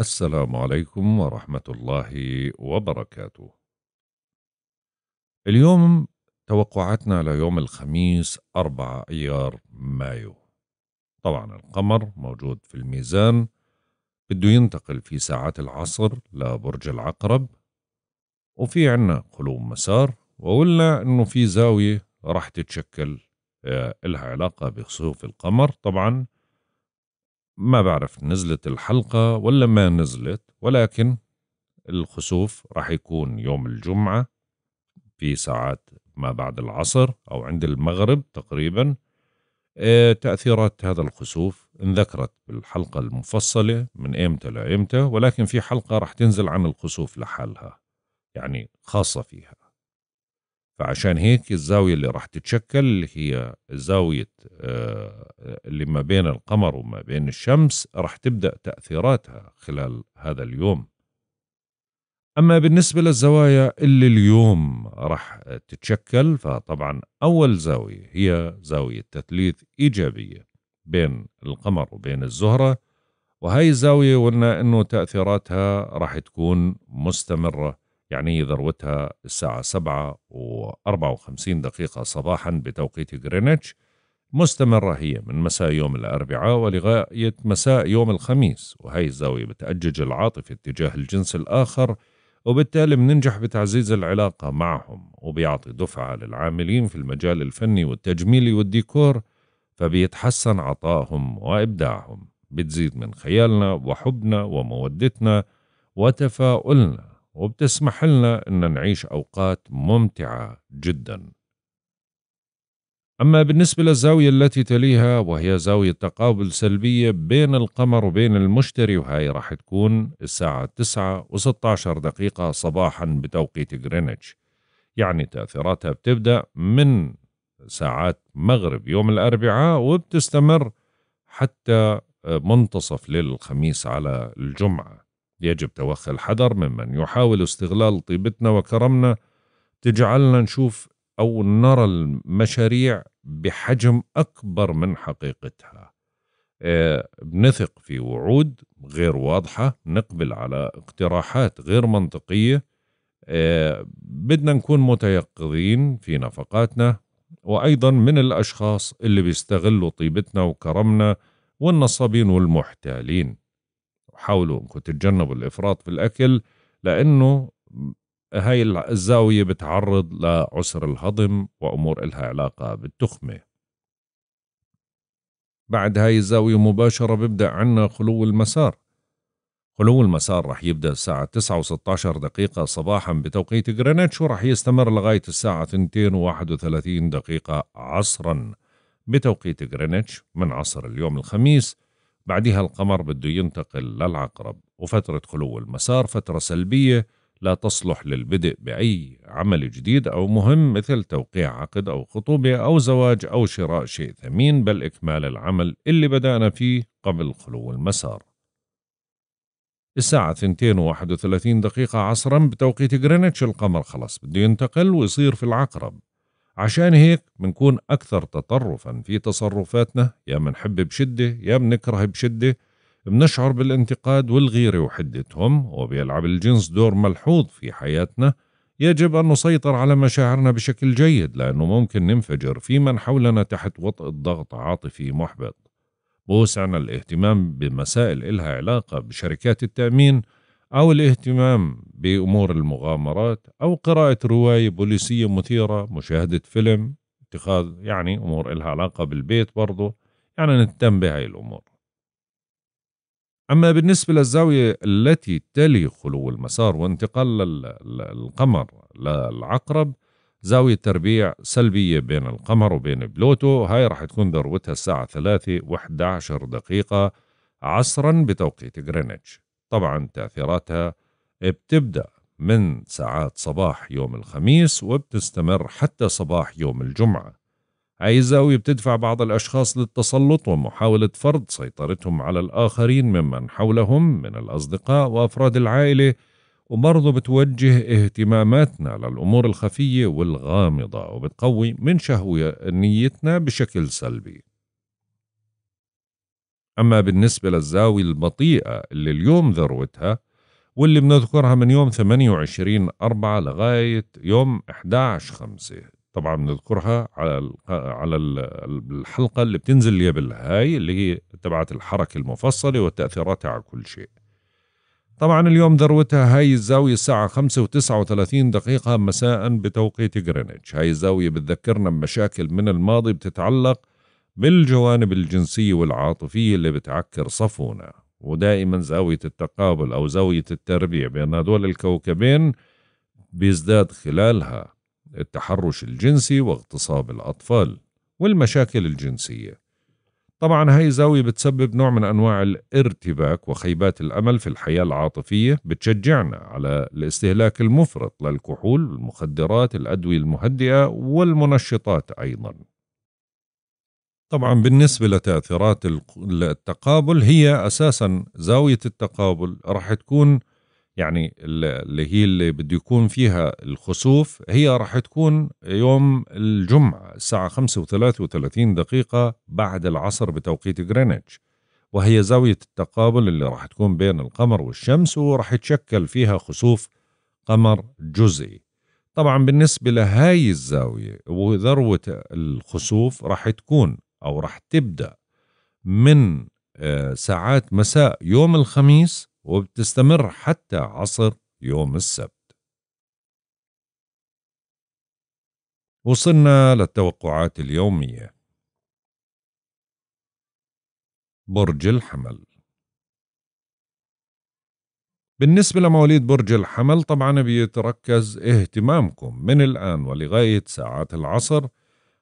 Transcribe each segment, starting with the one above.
السلام عليكم ورحمة الله وبركاته. اليوم توقعاتنا ليوم الخميس 4 أيار مايو. طبعا القمر موجود في الميزان بده ينتقل في ساعات العصر لبرج العقرب وفي عنا قلوب مسار وقلنا انه في زاوية راح تتشكل آه، إلها علاقة بخسوف القمر طبعا ما بعرف نزلت الحلقة ولا ما نزلت ولكن الخسوف راح يكون يوم الجمعة في ساعات ما بعد العصر أو عند المغرب تقريبا آه، تأثيرات هذا الخسوف انذكرت بالحلقة المفصلة من إمتى لإمتى ولكن في حلقة راح تنزل عن الخسوف لحالها يعني خاصة فيها فعشان هيك الزاوية اللي راح تتشكل هي زاوية آه، اللي ما بين القمر وما بين الشمس راح تبدأ تأثيراتها خلال هذا اليوم أما بالنسبة للزوايا اللي اليوم راح تتشكل فطبعا أول زاوية هي زاوية تثليث إيجابية بين القمر وبين الزهرة وهي الزاوية قلنا أنه تأثيراتها راح تكون مستمرة يعني ذروتها الساعة 7 و54 دقيقة صباحا بتوقيت غرينتش مستمرة هي من مساء يوم الأربعاء ولغاية مساء يوم الخميس وهي الزاوية بتأجج العاطفة اتجاه الجنس الآخر وبالتالي بننجح بتعزيز العلاقة معهم وبيعطي دفعة للعاملين في المجال الفني والتجميلي والديكور فبيتحسن عطائهم وإبداعهم بتزيد من خيالنا وحبنا ومودتنا وتفاؤلنا وبتسمح لنا أن نعيش أوقات ممتعة جدا أما بالنسبة للزاوية التي تليها وهي زاوية تقابل سلبية بين القمر وبين المشتري وهي راح تكون الساعة 9 و 16 دقيقة صباحا بتوقيت غرينتش يعني تأثيراتها بتبدأ من ساعات مغرب يوم الأربعاء وبتستمر حتى منتصف ليل الخميس على الجمعة يجب توخي الحذر ممن يحاول استغلال طيبتنا وكرمنا تجعلنا نشوف أو نرى المشاريع بحجم أكبر من حقيقتها آه، بنثق في وعود غير واضحة نقبل على اقتراحات غير منطقية آه، بدنا نكون متيقظين في نفقاتنا وأيضا من الأشخاص اللي بيستغلوا طيبتنا وكرمنا والنصابين والمحتالين حاولوا انكم تتجنبوا الافراط في الاكل لانه هاي الزاويه بتعرض لعسر الهضم وامور إلها علاقه بالتخمه بعد هاي الزاويه مباشره ببدا عنا خلو المسار خلو المسار رح يبدأ الساعة 9 و16 دقيقة صباحا بتوقيت غرينتش ورح يستمر لغاية الساعة 2 و31 دقيقة عصرا بتوقيت غرينتش من عصر اليوم الخميس بعدها القمر بده ينتقل للعقرب وفترة خلو المسار فترة سلبية لا تصلح للبدء بأي عمل جديد أو مهم مثل توقيع عقد أو خطوبة أو زواج أو شراء شيء ثمين بل إكمال العمل اللي بدأنا فيه قبل خلو المسار الساعة 2:31 دقيقة عصرا بتوقيت جرينتش القمر خلص بده ينتقل ويصير في العقرب عشان هيك بنكون أكثر تطرفا في تصرفاتنا يا منحب بشدة يا منكره بشدة بنشعر بالانتقاد والغيرة وحدتهم وبيلعب الجنس دور ملحوظ في حياتنا يجب أن نسيطر على مشاعرنا بشكل جيد لأنه ممكن ننفجر في من حولنا تحت وطئ ضغط عاطفي محبط بوسعنا الاهتمام بمسائل إلها علاقة بشركات التأمين أو الاهتمام بأمور المغامرات أو قراءة رواية بوليسية مثيرة مشاهدة فيلم اتخاذ يعني أمور إلها علاقة بالبيت برضه يعني نهتم بهاي الأمور أما بالنسبة للزاوية التي تلي خلو المسار وانتقال القمر للعقرب زاوية تربيع سلبية بين القمر وبين بلوتو هاي راح تكون ذروتها الساعة ثلاثة وحد عشر دقيقة عصرا بتوقيت غرينتش طبعا تأثيراتها بتبدأ من ساعات صباح يوم الخميس وبتستمر حتى صباح يوم الجمعة هاي الزاوية بتدفع بعض الأشخاص للتسلط ومحاولة فرض سيطرتهم على الآخرين ممن حولهم من الأصدقاء وأفراد العائلة وبرضه بتوجه اهتماماتنا للأمور الخفية والغامضة وبتقوي من شهوة نيتنا بشكل سلبي أما بالنسبة للزاوية البطيئة اللي اليوم ذروتها واللي بنذكرها من يوم 28 4 لغاية يوم 11 5 طبعا بنذكرها على على الحلقة اللي بتنزل قبلها هاي اللي هي تبعت الحركة المفصلة وتأثيراتها على كل شيء طبعا اليوم ذروتها هاي الزاوية الساعة 5 و 39 دقيقة مساء بتوقيت جرينتش هاي الزاوية بتذكرنا بمشاكل من الماضي بتتعلق بالجوانب الجنسية والعاطفية اللي بتعكر صفونا ودائما زاوية التقابل أو زاوية التربيع بين هذول الكوكبين بيزداد خلالها التحرش الجنسي واغتصاب الأطفال والمشاكل الجنسية طبعا هاي زاوية بتسبب نوع من أنواع الارتباك وخيبات الأمل في الحياة العاطفية بتشجعنا على الاستهلاك المفرط للكحول والمخدرات الأدوية المهدئة والمنشطات أيضاً طبعا بالنسبة لتأثيرات التقابل هي أساسا زاوية التقابل راح تكون يعني اللي هي اللي بده يكون فيها الخسوف هي راح تكون يوم الجمعة الساعة 35 دقيقة بعد العصر بتوقيت غرينتش وهي زاوية التقابل اللي راح تكون بين القمر والشمس وراح يتشكل فيها خسوف قمر جزئي طبعا بالنسبة لهاي الزاوية وذروة الخسوف راح تكون او رح تبدا من آه، ساعات مساء يوم الخميس وبتستمر حتى عصر يوم السبت وصلنا للتوقعات اليومية برج الحمل بالنسبة لمواليد برج الحمل طبعا بيتركز اهتمامكم من الآن ولغاية ساعات العصر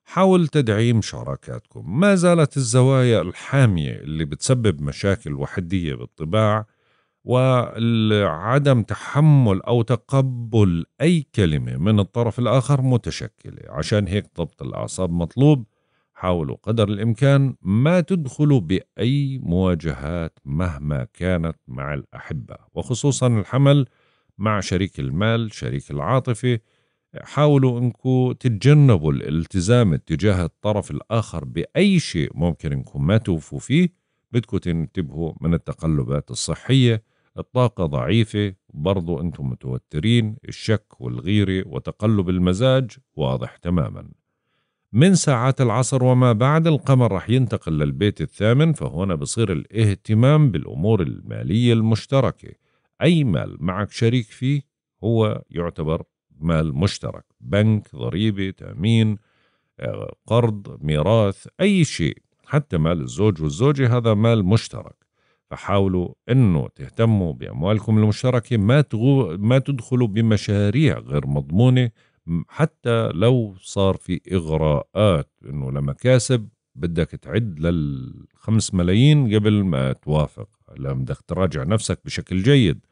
حول تدعيم شراكاتكم ما زالت الزوايا الحامية اللي بتسبب مشاكل وحدية بالطباع وعدم تحمل أو تقبل أي كلمة من الطرف الآخر متشكلة عشان هيك ضبط الأعصاب مطلوب حاولوا قدر الإمكان ما تدخلوا بأي مواجهات مهما كانت مع الأحبة وخصوصا الحمل مع شريك المال شريك العاطفة حاولوا انكم تتجنبوا الالتزام اتجاه الطرف الاخر باي شيء ممكن انكم ما توفوا فيه بدكم تنتبهوا من التقلبات الصحيه الطاقه ضعيفه برضو انتم متوترين الشك والغيره وتقلب المزاج واضح تماما من ساعات العصر وما بعد القمر رح ينتقل للبيت الثامن فهنا بصير الاهتمام بالامور الماليه المشتركه اي مال معك شريك فيه هو يعتبر مال مشترك بنك ضريبة تأمين آه، قرض ميراث أي شيء حتى مال الزوج والزوجة هذا مال مشترك فحاولوا أنه تهتموا بأموالكم المشتركة ما, تغو ما تدخلوا بمشاريع غير مضمونة حتى لو صار في إغراءات أنه لمكاسب بدك تعد للخمس ملايين قبل ما توافق لما بدك تراجع نفسك بشكل جيد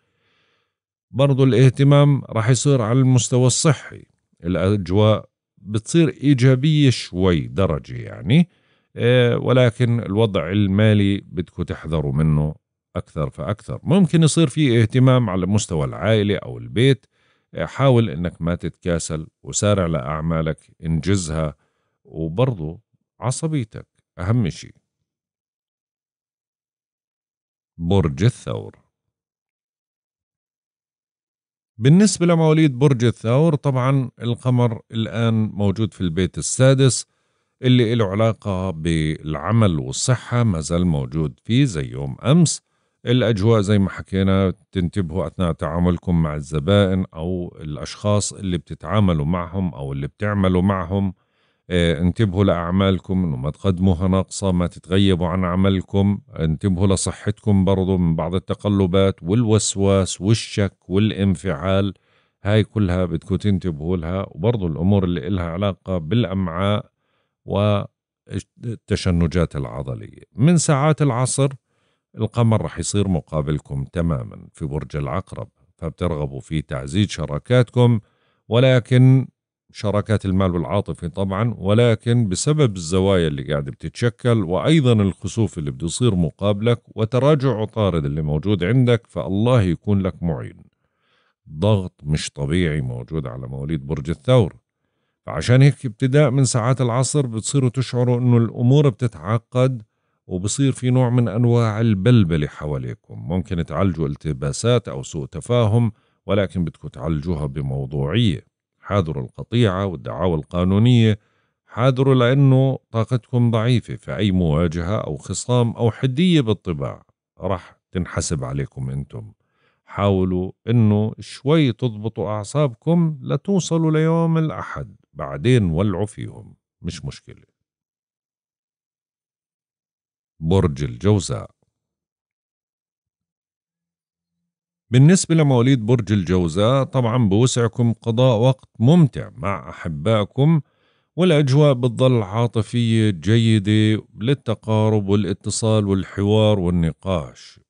برضو الاهتمام راح يصير على المستوى الصحي الأجواء بتصير إيجابية شوي درجة يعني آه، ولكن الوضع المالي بدكم تحذروا منه أكثر فأكثر ممكن يصير في اهتمام على مستوى العائلة أو البيت آه، حاول أنك ما تتكاسل وسارع لأعمالك انجزها وبرضو عصبيتك أهم شيء برج الثور بالنسبة لمواليد برج الثور طبعا القمر الآن موجود في البيت السادس اللي له علاقة بالعمل والصحة ما زال موجود فيه زي يوم أمس الأجواء زي ما حكينا تنتبهوا أثناء تعاملكم مع الزبائن أو الأشخاص اللي بتتعاملوا معهم أو اللي بتعملوا معهم آه، انتبهوا لأعمالكم إنه ما تقدموها ناقصة ما تتغيبوا عن عملكم انتبهوا لصحتكم برضو من بعض التقلبات والوسواس والشك والانفعال هاي كلها بدكم تنتبهوا لها وبرضو الأمور اللي إلها علاقة بالأمعاء والتشنجات العضلية من ساعات العصر القمر رح يصير مقابلكم تماما في برج العقرب فبترغبوا في تعزيز شراكاتكم ولكن شراكات المال والعاطفي طبعا ولكن بسبب الزوايا اللي قاعدة بتتشكل وأيضا الخسوف اللي بده يصير مقابلك وتراجع عطارد اللي موجود عندك فالله يكون لك معين ضغط مش طبيعي موجود على مواليد برج الثور فعشان هيك ابتداء من ساعات العصر بتصيروا تشعروا انه الامور بتتعقد وبصير في نوع من انواع البلبله حواليكم ممكن تعالجوا التباسات او سوء تفاهم ولكن بدكم تعالجوها بموضوعيه حاذروا القطيعة والدعاوى القانونية حاذروا لأنه طاقتكم ضعيفة فأي مواجهة أو خصام أو حدية بالطباع رح تنحسب عليكم أنتم حاولوا أنه شوي تضبطوا أعصابكم لتوصلوا ليوم الأحد بعدين ولعوا فيهم مش مشكلة برج الجوزاء بالنسبة لمواليد برج الجوزاء طبعا بوسعكم قضاء وقت ممتع مع أحبائكم والأجواء بتظل عاطفية جيدة للتقارب والاتصال والحوار والنقاش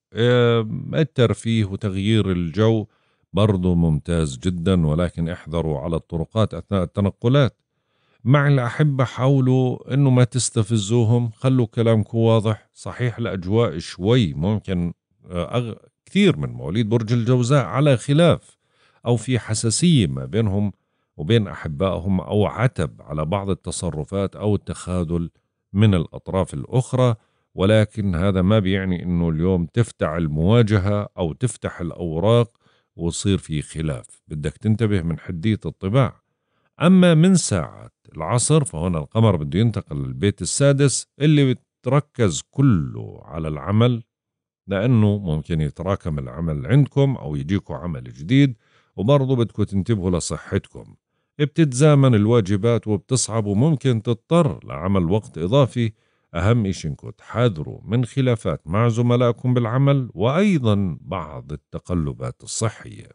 الترفيه وتغيير الجو برضو ممتاز جدا ولكن احذروا على الطرقات أثناء التنقلات مع الأحبة حاولوا أنه ما تستفزوهم خلوا كلامكم واضح صحيح الأجواء شوي ممكن آه، أغ... كثير من مواليد برج الجوزاء على خلاف أو في حساسية ما بينهم وبين أحبائهم أو عتب على بعض التصرفات أو التخاذل من الأطراف الأخرى ولكن هذا ما بيعني أنه اليوم تفتح المواجهة أو تفتح الأوراق ويصير في خلاف بدك تنتبه من حدية الطباع أما من ساعة العصر فهنا القمر بده ينتقل للبيت السادس اللي بتركز كله على العمل لأنه ممكن يتراكم العمل عندكم أو يجيكم عمل جديد وبرضه بدكم تنتبهوا لصحتكم بتتزامن الواجبات وبتصعب وممكن تضطر لعمل وقت إضافي أهم إشي إنكم تحاذروا من خلافات مع زملائكم بالعمل وأيضا بعض التقلبات الصحية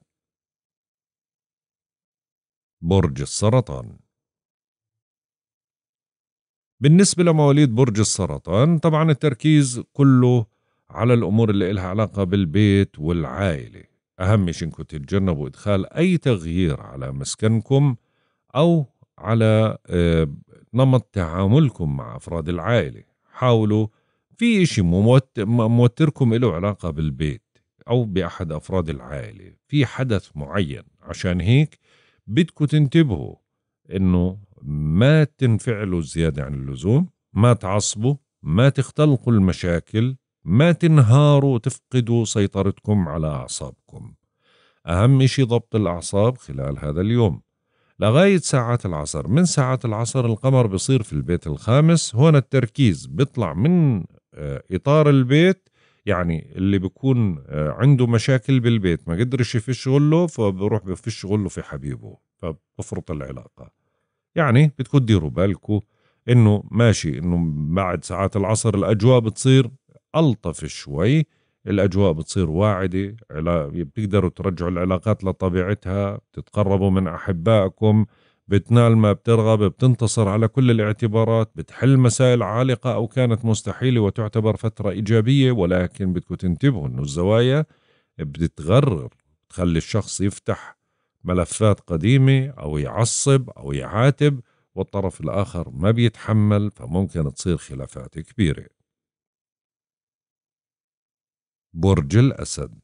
برج السرطان بالنسبة لمواليد برج السرطان طبعا التركيز كله على الأمور اللي إلها علاقة بالبيت والعائلة أهم شيء إنكم تتجنبوا إدخال أي تغيير على مسكنكم أو على آه، نمط تعاملكم مع أفراد العائلة حاولوا في إشي موتركم له علاقة بالبيت أو بأحد أفراد العائلة في حدث معين عشان هيك بدكم تنتبهوا إنه ما تنفعلوا زيادة عن اللزوم ما تعصبوا ما تختلقوا المشاكل ما تنهاروا تفقدوا سيطرتكم على أعصابكم أهم شيء ضبط الأعصاب خلال هذا اليوم لغاية ساعات العصر من ساعات العصر القمر بصير في البيت الخامس هون التركيز بيطلع من آه، إطار البيت يعني اللي بيكون آه، عنده مشاكل بالبيت ما قدرش يفش غله فبروح بفش غله في حبيبه فبتفرط العلاقة يعني بدكم تديروا بالكم انه ماشي انه بعد ساعات العصر الاجواء بتصير ألطف شوي الأجواء بتصير واعدة بتقدروا ترجعوا العلاقات لطبيعتها بتتقربوا من أحبائكم بتنال ما بترغب بتنتصر على كل الاعتبارات بتحل مسائل عالقة أو كانت مستحيلة وتعتبر فترة إيجابية ولكن بدكم تنتبهوا أنه الزوايا بتتغرر بتخلي الشخص يفتح ملفات قديمة أو يعصب أو يعاتب والطرف الآخر ما بيتحمل فممكن تصير خلافات كبيرة برج الأسد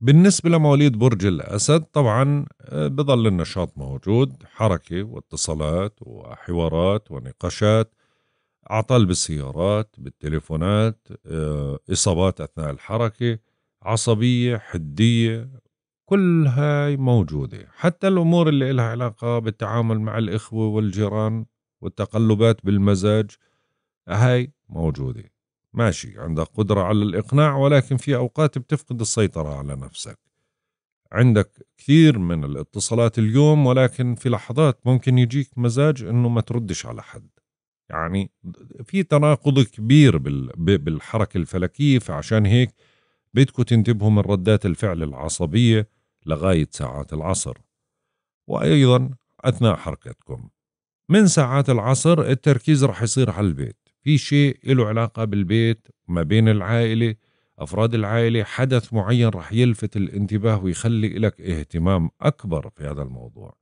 بالنسبة لمواليد برج الأسد طبعا آه، بظل النشاط موجود حركة واتصالات وحوارات ونقاشات عطل بالسيارات بالتليفونات آه، إصابات أثناء الحركة عصبية حدية كل هاي موجودة حتى الأمور اللي إلها علاقة بالتعامل مع الإخوة والجيران والتقلبات بالمزاج هاي موجودة ماشي عندك قدرة على الإقناع ولكن في أوقات بتفقد السيطرة على نفسك عندك كثير من الاتصالات اليوم ولكن في لحظات ممكن يجيك مزاج أنه ما تردش على حد يعني في تناقض كبير بالحركة الفلكية فعشان هيك بدكم تنتبهوا من ردات الفعل العصبية لغاية ساعات العصر وأيضا أثناء حركتكم من ساعات العصر التركيز رح يصير على البيت في شيء له علاقة بالبيت ما بين العائلة أفراد العائلة حدث معين رح يلفت الانتباه ويخلي لك اهتمام أكبر في هذا الموضوع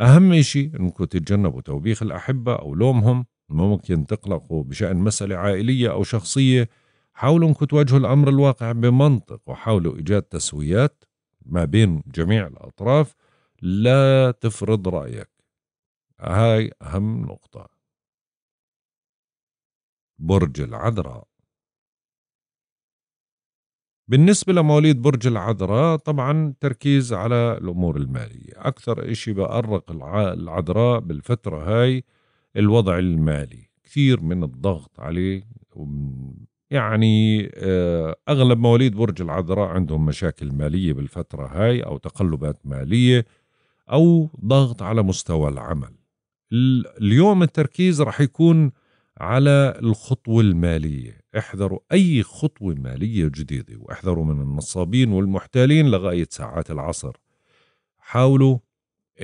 أهم شيء أنكم تتجنبوا توبيخ الأحبة أو لومهم ممكن تقلقوا بشأن مسألة عائلية أو شخصية حاولوا أنكم تواجهوا الأمر الواقع بمنطق وحاولوا إيجاد تسويات ما بين جميع الأطراف لا تفرض رأيك هاي أهم نقطة برج العذراء بالنسبة لمواليد برج العذراء طبعا تركيز على الأمور المالية أكثر إشي بأرق العذراء بالفترة هاي الوضع المالي كثير من الضغط عليه يعني آه، أغلب مواليد برج العذراء عندهم مشاكل مالية بالفترة هاي أو تقلبات مالية أو ضغط على مستوى العمل اليوم التركيز رح يكون على الخطوة المالية احذروا أي خطوة مالية جديدة واحذروا من النصابين والمحتالين لغاية ساعات العصر حاولوا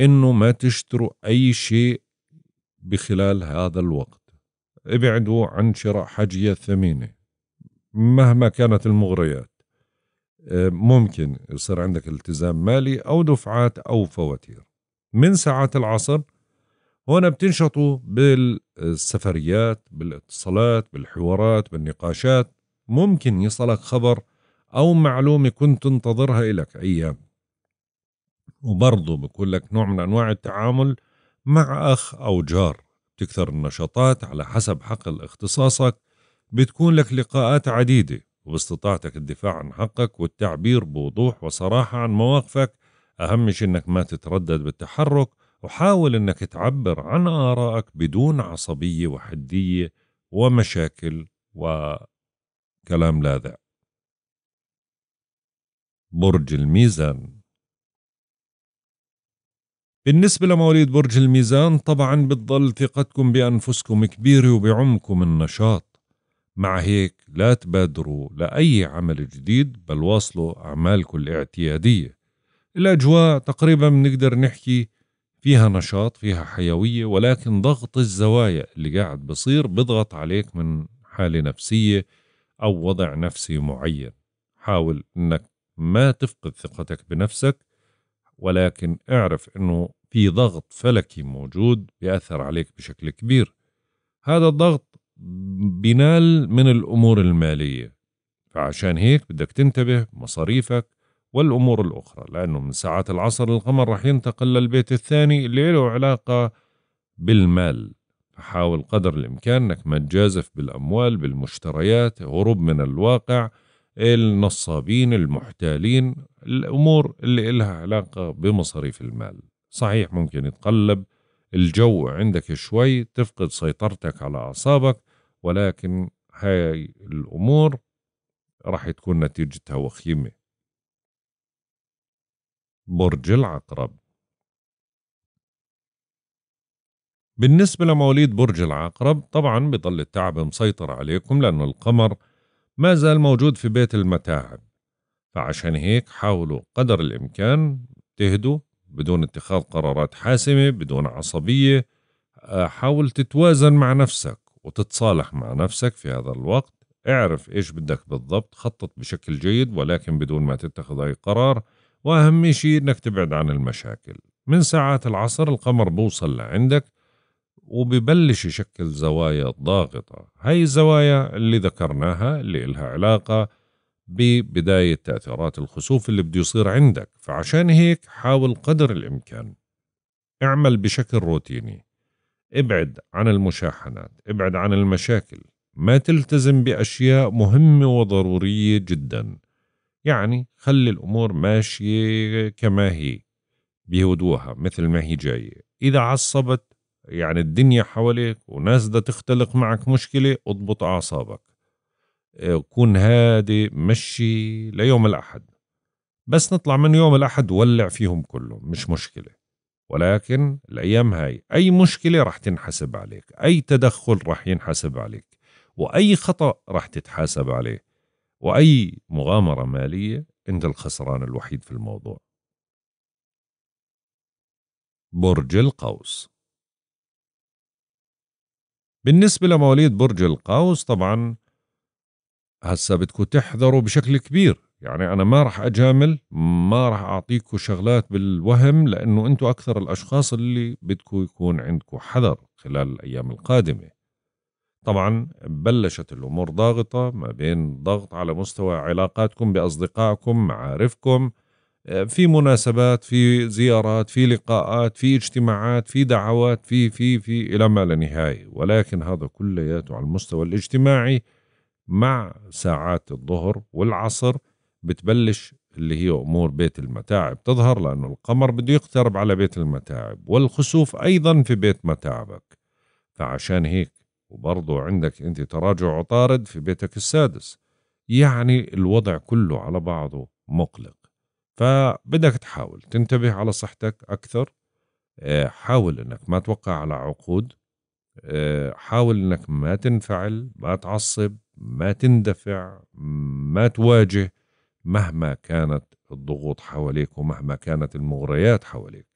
أنه ما تشتروا أي شيء بخلال هذا الوقت ابعدوا عن شراء حاجية ثمينة مهما كانت المغريات آه، ممكن يصير عندك التزام مالي أو دفعات أو فواتير من ساعات العصر هون بتنشطوا بالسفريات بالاتصالات بالحوارات بالنقاشات ممكن يصلك خبر أو معلومة كنت تنتظرها إلك أيام وبرضه بكون لك نوع من أنواع التعامل مع أخ أو جار بتكثر النشاطات على حسب حقل اختصاصك بتكون لك لقاءات عديدة وباستطاعتك الدفاع عن حقك والتعبير بوضوح وصراحة عن مواقفك أهم شيء إنك ما تتردد بالتحرك وحاول أنك تعبر عن آرائك بدون عصبية وحدية ومشاكل وكلام لاذع برج الميزان بالنسبة لمواليد برج الميزان طبعا بتضل ثقتكم بأنفسكم كبيرة وبعمكم النشاط مع هيك لا تبادروا لأي عمل جديد بل واصلوا أعمالكم الاعتيادية الأجواء تقريبا بنقدر نحكي فيها نشاط فيها حيوية ولكن ضغط الزوايا اللي قاعد بصير بضغط عليك من حالة نفسية أو وضع نفسي معين حاول أنك ما تفقد ثقتك بنفسك ولكن اعرف أنه في ضغط فلكي موجود بيأثر عليك بشكل كبير هذا الضغط بينال من الأمور المالية فعشان هيك بدك تنتبه مصاريفك والأمور الأخرى لأنه من ساعات العصر القمر راح ينتقل للبيت الثاني اللي له علاقة بالمال فحاول قدر الإمكان أنك ما تجازف بالأموال بالمشتريات هروب من الواقع النصابين المحتالين الأمور اللي إلها علاقة بمصاريف المال صحيح ممكن يتقلب الجو عندك شوي تفقد سيطرتك على أعصابك ولكن هاي الأمور راح تكون نتيجتها وخيمة برج العقرب بالنسبة لمواليد برج العقرب طبعا بضل التعب مسيطر عليكم لأنه القمر ما زال موجود في بيت المتاعب فعشان هيك حاولوا قدر الإمكان تهدوا بدون اتخاذ قرارات حاسمة بدون عصبية آه، حاول تتوازن مع نفسك وتتصالح مع نفسك في هذا الوقت اعرف ايش بدك بالضبط خطط بشكل جيد ولكن بدون ما تتخذ اي قرار وأهم شيء إنك تبعد عن المشاكل من ساعات العصر القمر بوصل لعندك وببلش يشكل زوايا ضاغطة هاي الزوايا اللي ذكرناها اللي إلها علاقة ببداية تأثيرات الخسوف اللي بده يصير عندك فعشان هيك حاول قدر الإمكان اعمل بشكل روتيني ابعد عن المشاحنات ابعد عن المشاكل ما تلتزم بأشياء مهمة وضرورية جداً يعني خلي الأمور ماشية كما هي بهدوها مثل ما هي جاية إذا عصبت يعني الدنيا حواليك وناس بدها تختلق معك مشكلة اضبط أعصابك آه، كون هادي مشي ليوم الأحد بس نطلع من يوم الأحد ولع فيهم كلهم مش مشكلة ولكن الأيام هاي أي مشكلة رح تنحسب عليك أي تدخل رح ينحسب عليك وأي خطأ رح تتحاسب عليه واي مغامره ماليه انت الخسران الوحيد في الموضوع برج القوس بالنسبه لمواليد برج القوس طبعا هسا بدكم تحذروا بشكل كبير يعني انا ما رح اجامل ما رح اعطيكم شغلات بالوهم لانه انتم اكثر الاشخاص اللي بدكم يكون عندكم حذر خلال الايام القادمه طبعا بلشت الأمور ضاغطة ما بين ضغط على مستوى علاقاتكم بأصدقائكم معارفكم آه، في مناسبات في زيارات في لقاءات في اجتماعات في دعوات في في في إلى ما لا نهاية ولكن هذا كلياته على المستوى الاجتماعي مع ساعات الظهر والعصر بتبلش اللي هي امور بيت المتاعب تظهر لانه القمر بده يقترب على بيت المتاعب والخسوف ايضا في بيت متاعبك فعشان هيك وبرضه عندك انت تراجع عطارد في بيتك السادس يعني الوضع كله على بعضه مقلق فبدك تحاول تنتبه على صحتك أكثر آه، حاول أنك ما توقع على عقود آه، حاول أنك ما تنفعل ما تعصب ما تندفع ما تواجه مهما كانت الضغوط حواليك ومهما كانت المغريات حواليك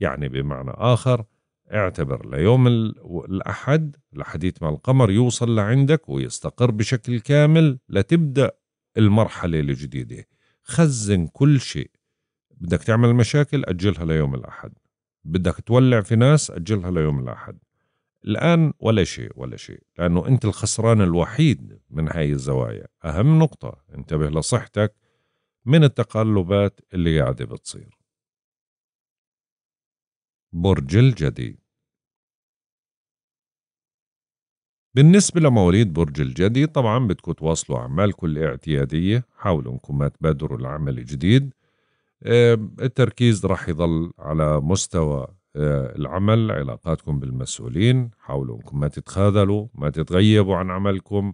يعني بمعنى آخر اعتبر ليوم الأحد لحديث ما القمر يوصل لعندك ويستقر بشكل كامل لتبدأ المرحلة الجديدة خزن كل شيء بدك تعمل مشاكل أجلها ليوم الأحد بدك تولع في ناس أجلها ليوم الأحد الآن ولا شيء ولا شيء لأنه أنت الخسران الوحيد من هاي الزوايا أهم نقطة انتبه لصحتك من التقلبات اللي قاعدة بتصير برج الجدي بالنسبة لمواليد برج الجدي طبعا بدكم تواصلوا أعمالكم الاعتيادية حاولوا أنكم ما تبادروا العمل الجديد التركيز رح يظل على مستوى آه، العمل علاقاتكم بالمسؤولين حاولوا أنكم ما تتخاذلوا ما تتغيبوا عن عملكم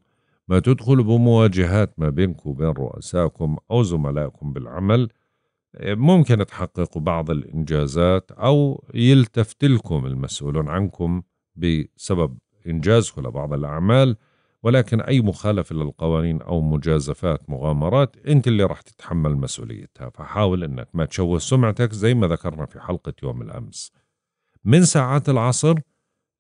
ما تدخلوا بمواجهات ما بينكم وبين رؤسائكم أو زملائكم بالعمل ممكن تحققوا بعض الإنجازات أو يلتفت لكم المسؤولون عنكم بسبب إنجازكم لبعض الأعمال ولكن أي مخالفة للقوانين أو مجازفات مغامرات أنت اللي راح تتحمل مسؤوليتها فحاول أنك ما تشوه سمعتك زي ما ذكرنا في حلقة يوم الأمس من ساعات العصر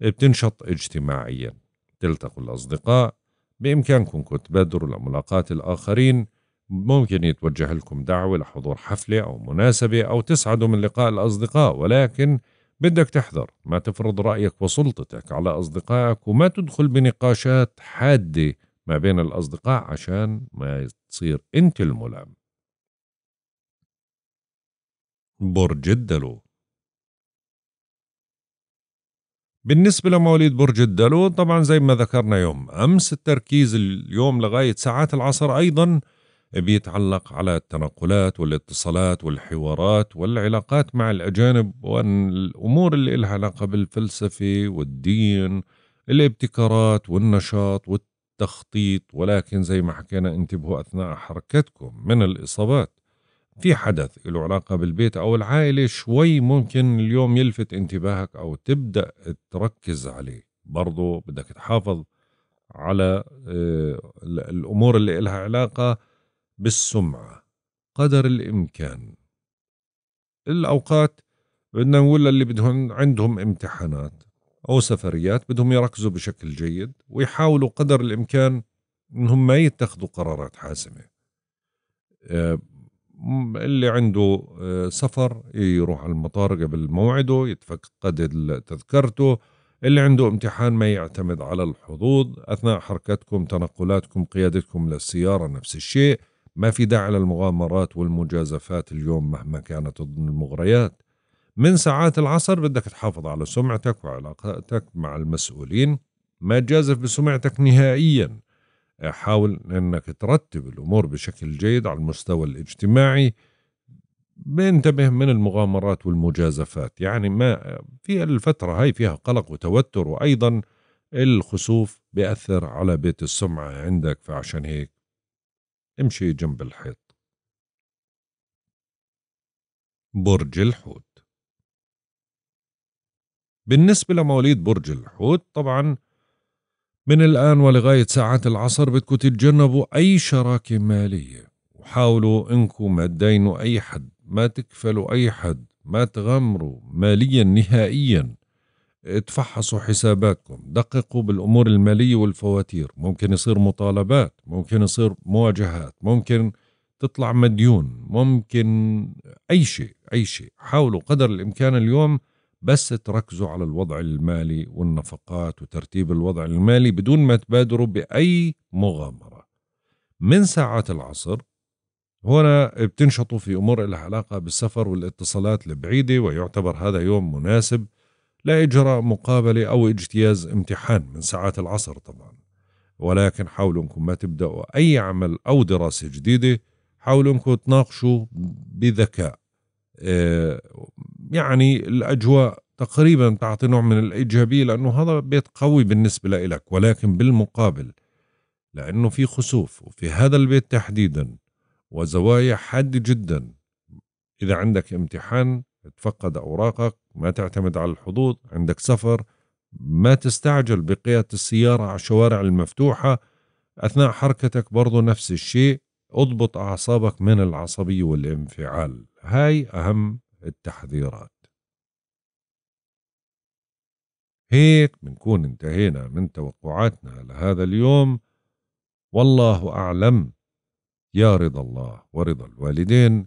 بتنشط اجتماعيا تلتقوا الأصدقاء بإمكانكم تبادروا لملاقات الآخرين ممكن يتوجه لكم دعوة لحضور حفلة أو مناسبة أو تسعدوا من لقاء الأصدقاء ولكن بدك تحذر ما تفرض رأيك وسلطتك على أصدقائك وما تدخل بنقاشات حادة ما بين الأصدقاء عشان ما تصير أنت الملام برج الدلو بالنسبة لمواليد برج الدلو طبعا زي ما ذكرنا يوم أمس التركيز اليوم لغاية ساعات العصر أيضا بيتعلق على التنقلات والاتصالات والحوارات والعلاقات مع الأجانب والأمور اللي لها علاقة بالفلسفة والدين الابتكارات والنشاط والتخطيط ولكن زي ما حكينا انتبهوا أثناء حركتكم من الإصابات في حدث له علاقة بالبيت أو العائلة شوي ممكن اليوم يلفت انتباهك أو تبدأ تركز عليه برضو بدك تحافظ على آه، الأمور اللي لها علاقة بالسمعة قدر الإمكان الأوقات بدنا نقول للي بدهم عندهم امتحانات أو سفريات بدهم يركزوا بشكل جيد ويحاولوا قدر الإمكان إنهم ما يتخذوا قرارات حاسمة آه، اللي عنده آه، سفر يروح على المطار قبل موعده يتفقد تذكرته اللي عنده امتحان ما يعتمد على الحظوظ أثناء حركتكم تنقلاتكم قيادتكم للسيارة نفس الشيء ما في داعي للمغامرات والمجازفات اليوم مهما كانت المغريات من ساعات العصر بدك تحافظ على سمعتك وعلاقاتك مع المسؤولين ما تجازف بسمعتك نهائيا حاول انك ترتب الامور بشكل جيد على المستوى الاجتماعي بنتبه من المغامرات والمجازفات يعني ما في الفترة هاي فيها قلق وتوتر وأيضا الخسوف بيأثر على بيت السمعة عندك فعشان هيك امشي جنب الحيط برج الحوت بالنسبة لمواليد برج الحوت طبعا من الآن ولغاية ساعات العصر بدكم تتجنبوا أي شراكة مالية وحاولوا إنكم ما تدينوا أي حد ما تكفلوا أي حد ما تغامروا ماليا نهائيا تفحصوا حساباتكم دققوا بالأمور المالية والفواتير ممكن يصير مطالبات ممكن يصير مواجهات ممكن تطلع مديون ممكن أي شيء أي شيء حاولوا قدر الإمكان اليوم بس تركزوا على الوضع المالي والنفقات وترتيب الوضع المالي بدون ما تبادروا بأي مغامرة من ساعات العصر هنا بتنشطوا في أمور لها علاقة بالسفر والاتصالات البعيدة ويعتبر هذا يوم مناسب لا إجراء مقابلة أو اجتياز امتحان من ساعات العصر طبعا ولكن حاولوا أنكم ما تبدأوا أي عمل أو دراسة جديدة حاولوا أنكم تناقشوا بذكاء آه، يعني الأجواء تقريبا تعطي نوع من الإيجابية لأنه هذا بيت قوي بالنسبة لإلك ولكن بالمقابل لأنه في خسوف وفي هذا البيت تحديدا وزوايا حادة جدا إذا عندك امتحان تفقد أوراقك ما تعتمد على الحظوظ عندك سفر ما تستعجل بقيادة السيارة على الشوارع المفتوحة أثناء حركتك برضو نفس الشيء اضبط أعصابك من العصبية والانفعال هاي أهم التحذيرات هيك بنكون انتهينا من توقعاتنا لهذا اليوم والله أعلم يا رضا الله ورضا الوالدين